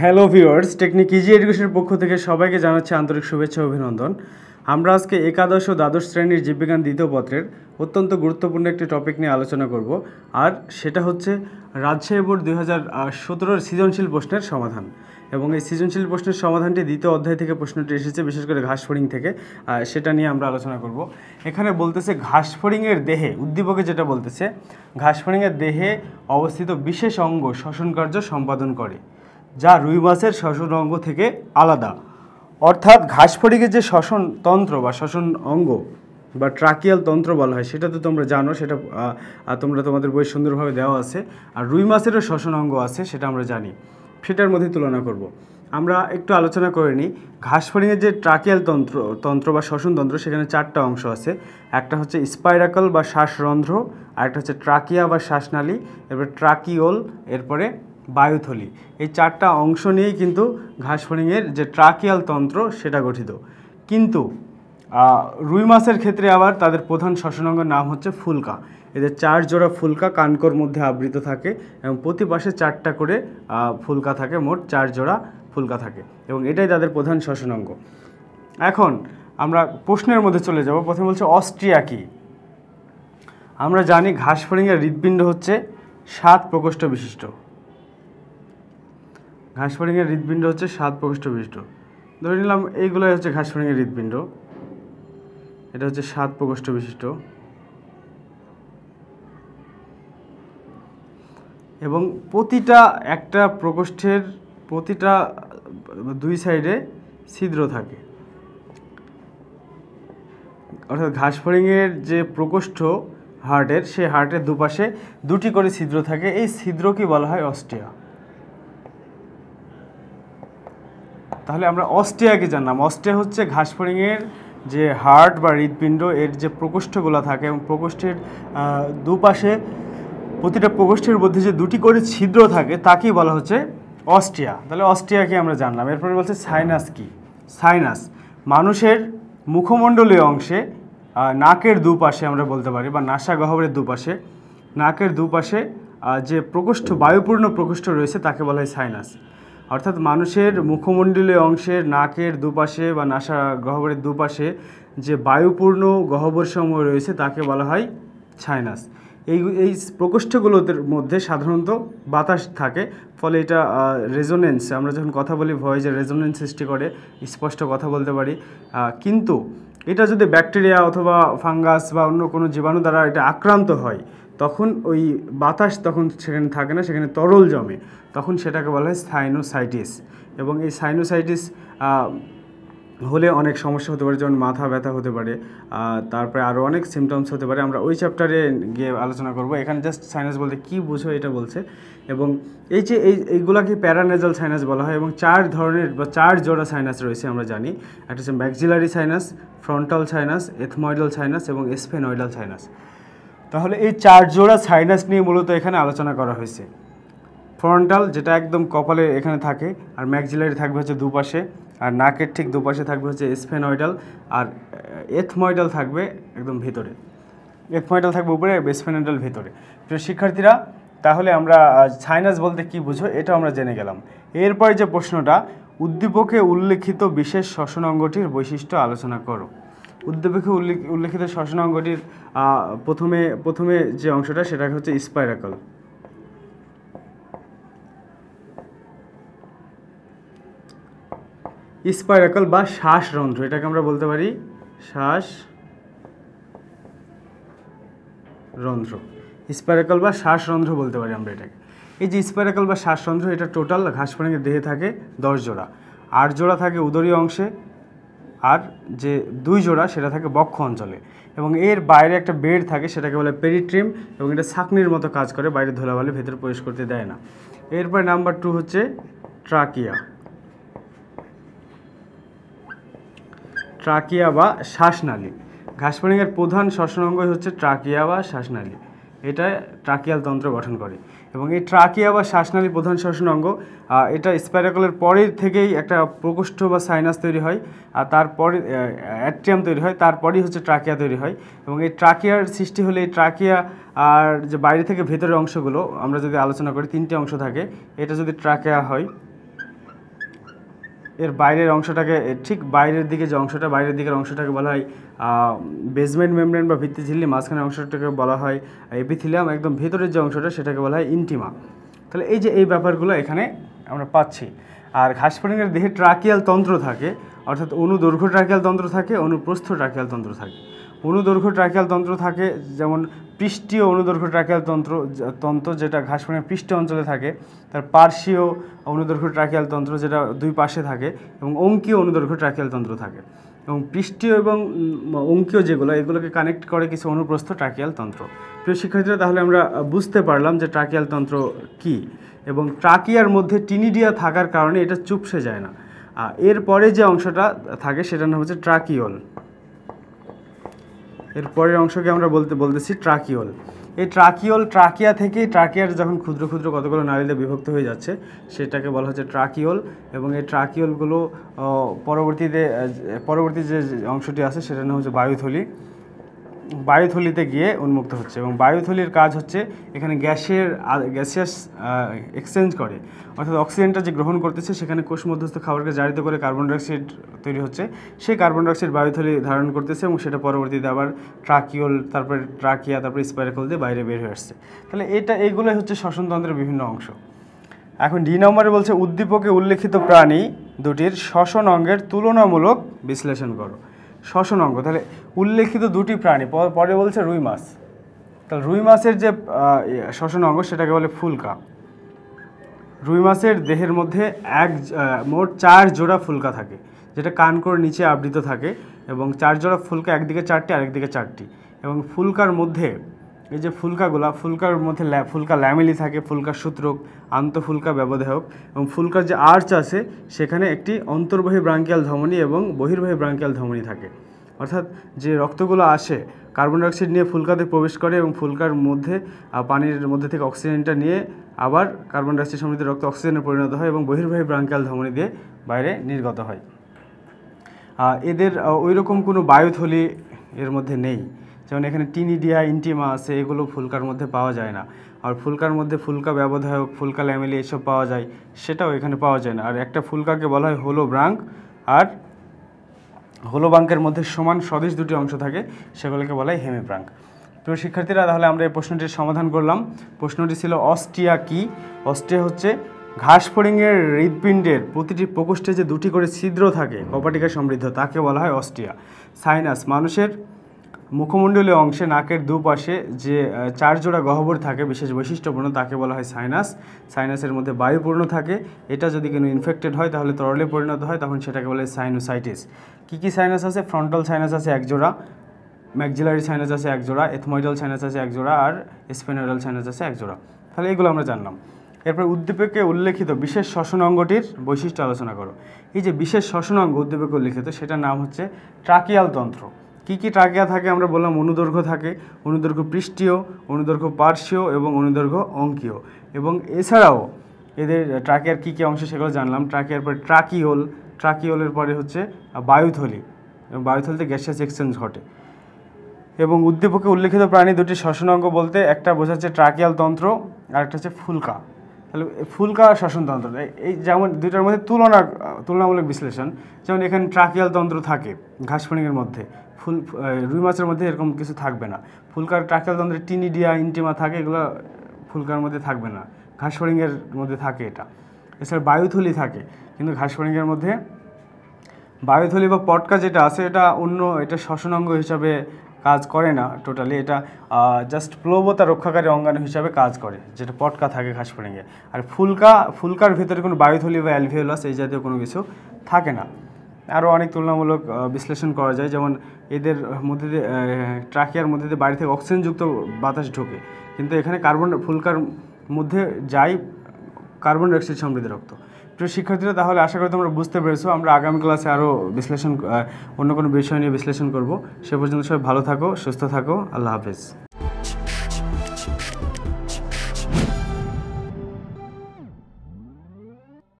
Hello viewers technique easy এডুকেশনের পক্ষ থেকে সবাইকে জানাচ্ছি আন্তরিক শুভেচ্ছা অভিনন্দন আমরা আজকে একাদশ ও দ্বাদশ শ্রেণীর জীববিজ্ঞান দ্বিতীয় পত্রের অত্যন্ত গুরুত্বপূর্ণ একটি টপিক নিয়ে আলোচনা করব আর সেটা হচ্ছে রাজশাহী বোর্ড দুই হাজার সতেরোর সৃজনশীল প্রশ্নের সমাধান এবং এই সৃজনশীল প্রশ্নের সমাধানটি দ্বিতীয় অধ্যায় থেকে প্রশ্নটি এসেছে বিশেষ করে ঘাসফড়িং থেকে সেটা নিয়ে আমরা আলোচনা করব এখানে বলতেছে ঘাসফড়িংয়ের দেহে উদ্দীপকে যেটা বলতেছে ঘাসফড়িংয়ের দেহে অবস্থিত বিশেষ অঙ্গ শ্বসন কার্য সম্পাদন করে যা রুই মাছের শ্বসন অঙ্গ থেকে আলাদা অর্থাৎ ঘাসফড়িকে যে শ্বসন তন্ত্র বা শ্বসন অঙ্গ বা ট্রাকিয়াল তন্ত্র বলা হয় সেটা তো তোমরা জানো সেটা তোমরা তোমাদের বই সুন্দরভাবে দেওয়া আছে আর রুই মাছেরও শ্বসন অঙ্গ আছে সেটা আমরা জানি সেটার মধ্যে তুলনা করব। আমরা একটু আলোচনা করে নিই ঘাসফড়িংয়ের যে ট্রাকিয়াল তন্ত্র তন্ত্র বা শ্বসনতন্ত্র সেখানে চারটা অংশ আছে একটা হচ্ছে স্পাইরাকল বা শ্বাসরন্ধ্র আরেকটা হচ্ছে ট্রাকিয়া বা শ্বাসনালী এরপরে ট্রাকিওল এরপরে বায়ুথলি এই চারটা অংশ নিয়েই কিন্তু ঘাসফড়িংয়ের যে ট্রাকিয়াল তন্ত্র সেটা গঠিত কিন্তু রুই মাছের ক্ষেত্রে আবার তাদের প্রধান শ্বসনাঙ্গের নাম হচ্ছে ফুলকা এদের চার জোড়া ফুলকা কানকর মধ্যে আবৃত থাকে এবং প্রতি পাশে চারটা করে ফুলকা থাকে মোট চার জোড়া ফুলকা থাকে এবং এটাই তাদের প্রধান শ্বসনাঙ্গ এখন আমরা প্রশ্নের মধ্যে চলে যাব প্রথমে বলছে অস্ট্রিয়া কি আমরা জানি ঘাসফড়িংয়ের হৃৎপিণ্ড হচ্ছে সাত প্রকোষ্ঠ বিশিষ্ট ঘাসফড়িংয়ের হৃদপিণ্ড হচ্ছে সাত প্রকৃষ্ট বিষ্ট ধরে নিলাম এইগুলোই হচ্ছে ঘাসফড়িংয়ের হৃদপিণ্ড এটা হচ্ছে সাত প্রকোষ্ঠ বিশিষ্ট এবং প্রতিটা একটা প্রকোষ্ঠের প্রতিটা দুই সাইডে ছিদ্র থাকে অর্থাৎ ঘাসফড়িংয়ের যে প্রকোষ্ঠ হার্টের সেই হার্টের দুপাশে দুটি করে ছিদ্র থাকে এই ছিদ্রকে বলা হয় অস্টিয়া তাহলে আমরা অস্ট্রিয়াকে জানলাম অস্ট্রিয়া হচ্ছে ঘাসফড়িংয়ের যে হার্ট বা হৃদপিণ্ড এর যে প্রকোষ্ঠগুলো থাকে এবং প্রকোষ্ঠের দুপাশে প্রতিটা প্রকোষ্ঠের মধ্যে যে দুটি করে ছিদ্র থাকে তাকেই বলা হচ্ছে অস্ট্রিয়া তাহলে অস্ট্রিয়াকে আমরা জানলাম এরপরে বলছে সাইনাস কি সাইনাস মানুষের মুখমণ্ডলীয় অংশে নাকের দুপাশে আমরা বলতে পারি বা নাসা গহ্বরের দুপাশে নাকের দুপাশে যে প্রকোষ্ঠ বায়ুপূর্ণ প্রকোষ্ঠ রয়েছে তাকে বলা হয় সাইনাস অর্থাৎ মানুষের মুখমণ্ডলীয় অংশের নাকের দুপাশে বা নাসা গহ্বরের দুপাশে যে বায়ুপূর্ণ গহ্বরসমূহ রয়েছে তাকে বলা হয় ছায়নাস এই এই প্রকোষ্ঠগুলোতে মধ্যে সাধারণত বাতাস থাকে ফলে এটা রেজোনেন্স আমরা যখন কথা বলি যে রেজোনেন্স সৃষ্টি করে স্পষ্ট কথা বলতে পারি কিন্তু এটা যদি ব্যাকটেরিয়া অথবা ফাঙ্গাস বা অন্য কোনো জীবাণু দ্বারা এটা আক্রান্ত হয় তখন ওই বাতাস তখন সেখানে থাকে না সেখানে তরল জমে তখন সেটাকে বলা হয় সাইনোসাইটিস এবং এই সাইনোসাইটিস হলে অনেক সমস্যা হতে পারে যেমন মাথা ব্যথা হতে পারে তারপরে আরও অনেক সিমটমস হতে পারে আমরা ওই চ্যাপ্টারে গিয়ে আলোচনা করব এখানে জাস্ট সাইনাস বলতে কি বুঝো এটা বলছে এবং এই যে এই এইগুলাকে প্যারানেজাল সাইনাস বলা হয় এবং চার ধরনের বা চার জোড়া সাইনাস রয়েছে আমরা জানি একটা হচ্ছে maxillary sinus frontal sinus ethmoidal sinus এবং স্পেনয়েডাল সাইনাস তাহলে এই চার জোড়া সাইনাস নিয়ে মূলত এখানে আলোচনা করা হয়েছে ফ্রন্টাল যেটা একদম কপালে এখানে থাকে আর ম্যাকজিলারি থাকবে হচ্ছে দুপাশে আর নাকের ঠিক দুপাশে থাকবে হচ্ছে স্পেনয়েডাল আর এথময়েডাল থাকবে একদম ভেতরে এথময়েডাল থাকবে উপরে স্পেনয়েডাল ভেতরে প্রিয় শিক্ষার্থীরা তাহলে আমরা সাইনাস বলতে কি বুঝো এটা আমরা জেনে গেলাম এরপরে যে প্রশ্নটা উদ্দীপকে উল্লেখিত বিশেষ শ্বসন অঙ্গটির বৈশিষ্ট্য আলোচনা করো উল্লেখ উল্লেখিত শ্বসন অঙ্গটির প্রথমে প্রথমে যে অংশটা সেটা হচ্ছে স্পাইরাকল স্পাইরাকল বা শ্বাসরন্ধ্র এটাকে আমরা বলতে পারি শ্বাস রন্ধ্র স্পাইরাকল বা শ্বাসরন্ধ্র বলতে পারি আমরা এটাকে এই যে স্পাইরাকল বা শ্বাসরন্ধ্র এটা টোটাল ঘাস প্রাণীর দেহে থাকে দশ জোড়া আট জোড়া থাকে উদরীয় অংশে আর যে দুই জোড়া সেটা থাকে বক্ষ অঞ্চলে এবং এর বাইরে একটা বেড থাকে সেটাকে বলে পেরিট্রিম এবং এটা সাকনির মতো কাজ করে বাইরে ধুলাবালি ভেতরে প্রবেশ করতে দেয় না এরপরে নাম্বার টু হচ্ছে ট্রাকিয়া ট্রাকিয়া বা শ্বাসনালী ঘাসপানিংয়ের প্রধান শ্বসনাঙ্গই হচ্ছে ট্রাকিয়া বা শ্বাসনালী এটা ট্রাকিয়াল তন্ত্র গঠন করে এবং এই ট্রাকিয়া বা শ্বাসনালী প্রধান শ্বাসন অঙ্গ এটা স্প্যারাকলের পরের থেকেই একটা প্রকোষ্ঠ বা সাইনাস তৈরি হয় আর তারপরে অ্যাট্রিয়াম তৈরি হয় তারপরেই হচ্ছে ট্রাকিয়া তৈরি হয় এবং এই ট্রাকিয়ার সৃষ্টি হলে এই ট্রাকিয়া আর যে বাইরে থেকে ভেতরের অংশগুলো আমরা যদি আলোচনা করি তিনটি অংশ থাকে এটা যদি ট্রাকিয়া হয় এর বাইরের অংশটাকে ঠিক বাইরের দিকে যে অংশটা বাইরের দিকের অংশটাকে বলা হয় বেসমেন্ট মেমব্রেন বা ভিত্তি ঝিল্লি মাঝখানে অংশটাকে বলা হয় এপিথিলিয়াম একদম ভেতরের যে অংশটা সেটাকে বলা হয় ইন্টিমা তাহলে এই যে এই ব্যাপারগুলো এখানে আমরা পাচ্ছি আর ঘাস দেহে ট্রাকিয়াল তন্ত্র থাকে অর্থাৎ অনুদৈর্ঘ্য ট্রাকিয়াল তন্ত্র থাকে অনুপ্রস্থ ট্রাকিয়াল তন্ত্র থাকে অনুদৈর্ঘ্য ট্রাকিয়াল তন্ত্র থাকে যেমন পৃষ্ঠীয় অনুদৈর্ঘ্য ট্রাকিয়াল তন্ত্র তন্ত্র যেটা ঘাসপানের পৃষ্ঠ অঞ্চলে থাকে তার পার্শ্বীয় অনুদৈর্ঘ্য ট্রাকিয়াল তন্ত্র যেটা দুই পাশে থাকে এবং অঙ্কীয় অনুদৈর্ঘ্য ট্রাকিয়াল তন্ত্র থাকে এবং পৃষ্ঠীয় এবং অঙ্কীয় যেগুলো এগুলোকে কানেক্ট করে কিছু অনুপ্রস্থ ট্রাকিয়াল তন্ত্র প্রিয় শিক্ষার্থীরা তাহলে আমরা বুঝতে পারলাম যে ট্রাকিয়াল তন্ত্র কি এবং ট্রাকিয়ার মধ্যে টিনিডিয়া থাকার কারণে এটা চুপসে যায় না এরপরে যে অংশটা থাকে সেটার নাম হচ্ছে ট্রাকিওল এর পরের অংশকে আমরা বলতে বলতেছি ট্রাকিওল এই ট্রাকিওল ট্রাকিয়া থেকেই ট্রাকিয়ার যখন ক্ষুদ্র ক্ষুদ্র কতগুলো নারীদের বিভক্ত হয়ে যাচ্ছে সেটাকে বলা হচ্ছে ট্রাকিওল এবং এই ট্রাকিওলগুলো পরবর্তীতে পরবর্তী যে অংশটি আছে সেটা নাম হচ্ছে বায়ুথলি বায়ুথলিতে গিয়ে উন্মুক্ত হচ্ছে এবং বায়ুথলির কাজ হচ্ছে এখানে গ্যাসের গ্যাসিয়াস এক্সচেঞ্জ করে অর্থাৎ অক্সিজেনটা যে গ্রহণ করতেছে সেখানে কোষ মধ্যস্থ খাবারকে জারিত করে কার্বন ডাইঅক্সাইড তৈরি হচ্ছে সেই কার্বন ডাইঅক্সাইড বায়ুথলি ধারণ করতেছে এবং সেটা পরবর্তীতে আবার ট্রাকিওল তারপরে ট্রাকিয়া তারপরে স্পাইরাকল দিয়ে বাইরে বের হয়ে আসছে তাহলে এটা এইগুলোই হচ্ছে শ্বসনতন্ত্রের বিভিন্ন অংশ এখন ডি নম্বরে বলছে উদ্দীপকে উল্লেখিত প্রাণী দুটির শ্বসন অঙ্গের তুলনামূলক বিশ্লেষণ করো অঙ্গ তাহলে উল্লেখিত দুটি প্রাণী পরে বলছে রুই মাছ তাহলে রুই মাছের যে ইয়ে, অঙ্গ সেটাকে বলে ফুলকা রুই মাছের দেহের মধ্যে এক মোট চার জোড়া ফুলকা থাকে যেটা করে নিচে আবৃত থাকে এবং চার জোড়া ফুলকা একদিকে চারটি আরেকদিকে চারটি এবং ফুলকার মধ্যে এই যে ফুলকাগুলা ফুলকার মধ্যে ফুলকা ল্যামেলি থাকে ফুলকা সূত্রক আন্তঃফুলকা ব্যবধায়ক এবং ফুলকার যে আর্চ আছে সেখানে একটি অন্তর্বাহী ব্রাঙ্কিয়াল ধমনী এবং বহির্বাহী ব্রাঙ্কিয়াল ধমনী থাকে অর্থাৎ যে রক্তগুলো আসে কার্বন ডাইঅক্সাইড নিয়ে ফুলকাতে প্রবেশ করে এবং ফুলকার মধ্যে পানির মধ্যে থেকে অক্সিজেনটা নিয়ে আবার কার্বন ডাইঅক্সাইড সমৃদ্ধ রক্ত অক্সিজেনে পরিণত হয় এবং বহির্বাহী ব্রাঙ্কিয়াল ধমনী দিয়ে বাইরে নির্গত হয় এদের ওই রকম কোনো বায়ুথলি এর মধ্যে নেই যেমন এখানে টিনিডিয়া ইন্টিমা আছে এগুলো ফুলকার মধ্যে পাওয়া যায় না আর ফুলকার মধ্যে ফুলকা ব্যবধায়ক ফুলকা ল্যামেলি এসব পাওয়া যায় সেটাও এখানে পাওয়া যায় না আর একটা ফুলকাকে বলা হয় হোলো ব্রাঙ্ক আর হোলো ব্রাঙ্কের মধ্যে সমান স্বদেশ দুটি অংশ থাকে সেগুলোকে বলা হয় হেমে ব্রাঙ্ক প্রিয় শিক্ষার্থীরা তাহলে আমরা এই প্রশ্নটির সমাধান করলাম প্রশ্নটি ছিল অস্ট্রিয়া কি অস্ট্রিয়া হচ্ছে ঘাসফড়িংয়ের হৃদপিণ্ডের প্রতিটি প্রকোষ্ঠে যে দুটি করে ছিদ্র থাকে কপাটিকা সমৃদ্ধ তাকে বলা হয় অস্ট্রিয়া সাইনাস মানুষের মুখমণ্ডলীয় অংশে নাকের দুপাশে যে চার জোড়া গহ্বর থাকে বিশেষ বৈশিষ্ট্যপূর্ণ তাকে বলা হয় সাইনাস সাইনাসের মধ্যে বায়ুপূর্ণ থাকে এটা যদি কোনো ইনফেক্টেড হয় তাহলে তরলে পরিণত হয় তখন সেটাকে বলে সাইনোসাইটিস কী কী সাইনাস আছে ফ্রন্টাল সাইনাস আছে এক জোড়া ম্যাকজিলারি সাইনাস আছে এক জোড়া এথময়েডাল সাইনাস আছে এক জোড়া আর স্পেনোডাল সাইনাস আছে এক জোড়া তাহলে এগুলো আমরা জানলাম এরপর উদ্দীপকে উল্লেখিত বিশেষ শ্বসন অঙ্গটির বৈশিষ্ট্য আলোচনা করো এই যে বিশেষ শ্বসন অঙ্গ উদ্দীপকে উল্লেখিত সেটার নাম হচ্ছে ট্রাকিয়াল তন্ত্র কী কী ট্রাকিয়া থাকে আমরা বললাম অনুদৈর্ঘ্য থাকে অনুদৈর্ঘ্য পৃষ্ঠীয় অনুদৈর্ঘ্য পার্শ্বীয় এবং অনুদৈর্ঘ্য অঙ্কীয় এবং এছাড়াও এদের ট্রাকের কী কী অংশ সেগুলো জানলাম ট্রাকের পরে ট্রাকিওল ট্রাকিওলের পরে হচ্ছে বায়ুথলি এবং বায়ুথলিতে গ্যাসিয়াস এক্সচেঞ্জ ঘটে এবং উদ্দীপকে উল্লেখিত প্রাণী দুটি অঙ্গ বলতে একটা বোঝাচ্ছে ট্রাকিয়াল তন্ত্র আর একটা হচ্ছে ফুলকা তাহলে ফুলকা শাসনতন্ত্র এই যেমন দুইটার মধ্যে তুলনা তুলনামূলক বিশ্লেষণ যেমন এখানে ট্রাকিয়াল তন্ত্র থাকে ঘাসফড়িংয়ের মধ্যে ফুল রুই মাছের মধ্যে এরকম কিছু থাকবে না ফুলকার ট্রাকিয়াল তন্ত্রে টিনিডিয়া ইন্টিমা থাকে এগুলো ফুলকার মধ্যে থাকবে না ঘাসফড়িংয়ের মধ্যে থাকে এটা এছাড়া বায়ুথলি থাকে কিন্তু ঘাসফড়িংয়ের মধ্যে বায়ুথলি বা পটকা যেটা আছে এটা অন্য এটা শ্বসনাঙ্গ হিসাবে কাজ করে না টোটালি এটা জাস্ট প্লবতা রক্ষাকারী অঙ্গাণু হিসাবে কাজ করে যেটা পটকা থাকে খাসফড়িংয়ে আর ফুলকা ফুলকার ভিতরে কোনো বায়ুথলি বা অ্যালভিওলাস এই জাতীয় কোনো কিছু থাকে না আরও অনেক তুলনামূলক বিশ্লেষণ করা যায় যেমন এদের মধ্যে দিয়ে ট্রাকিয়ার মধ্যে দিয়ে বাড়ি থেকে অক্সিজেনযুক্ত বাতাস ঢোকে কিন্তু এখানে কার্বন ফুলকার মধ্যে যাই কার্বন ডাইঅক্সাইড সমৃদ্ধ রক্ত প্রিয় শিক্ষার্থীরা তাহলে আশা করি তোমরা বুঝতে পেরেছো আমরা আগামী ক্লাসে আরও বিশ্লেষণ অন্য কোনো বিষয় নিয়ে বিশ্লেষণ করব সে পর্যন্ত সবাই ভালো থাকো সুস্থ থাকো আল্লাহ হাফেজ